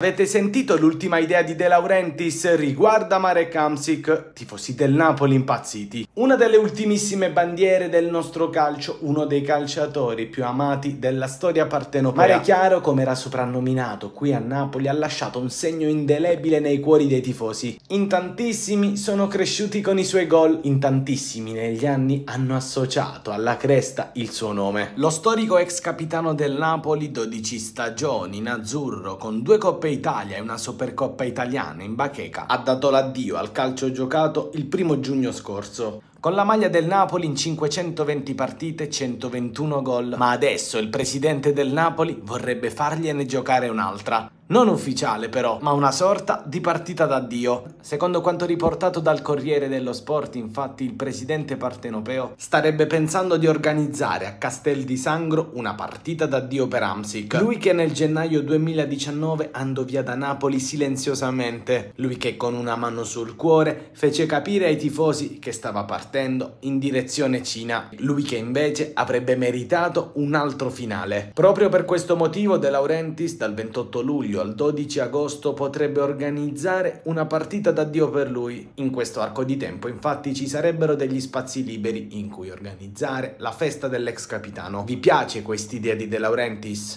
Avete sentito l'ultima idea di De Laurentiis riguardo a Marek Hamsik, tifosi del Napoli impazziti. Una delle ultimissime bandiere del nostro calcio, uno dei calciatori più amati della storia partenopea. Mare Chiaro, come era soprannominato qui a Napoli, ha lasciato un segno indelebile nei cuori dei tifosi. In tantissimi sono cresciuti con i suoi gol, in tantissimi negli anni hanno associato alla cresta il suo nome. Lo storico ex capitano del Napoli, 12 stagioni in azzurro, con due coppe Italia e una Supercoppa italiana in bacheca ha dato l'addio al calcio giocato il primo giugno scorso. Con la maglia del Napoli in 520 partite, 121 gol, ma adesso il presidente del Napoli vorrebbe fargliene giocare un'altra. Non ufficiale però, ma una sorta di partita d'addio. Secondo quanto riportato dal Corriere dello Sport, infatti, il presidente partenopeo starebbe pensando di organizzare a Castel di Sangro una partita d'addio per Amsic. Lui che nel gennaio 2019 andò andando via da Napoli silenziosamente. Lui che con una mano sul cuore fece capire ai tifosi che stava partendo in direzione Cina. Lui che invece avrebbe meritato un altro finale. Proprio per questo motivo De Laurentiis dal 28 luglio al 12 agosto potrebbe organizzare una partita d'addio per lui. In questo arco di tempo infatti ci sarebbero degli spazi liberi in cui organizzare la festa dell'ex capitano. Vi piace quest'idea di De Laurentiis?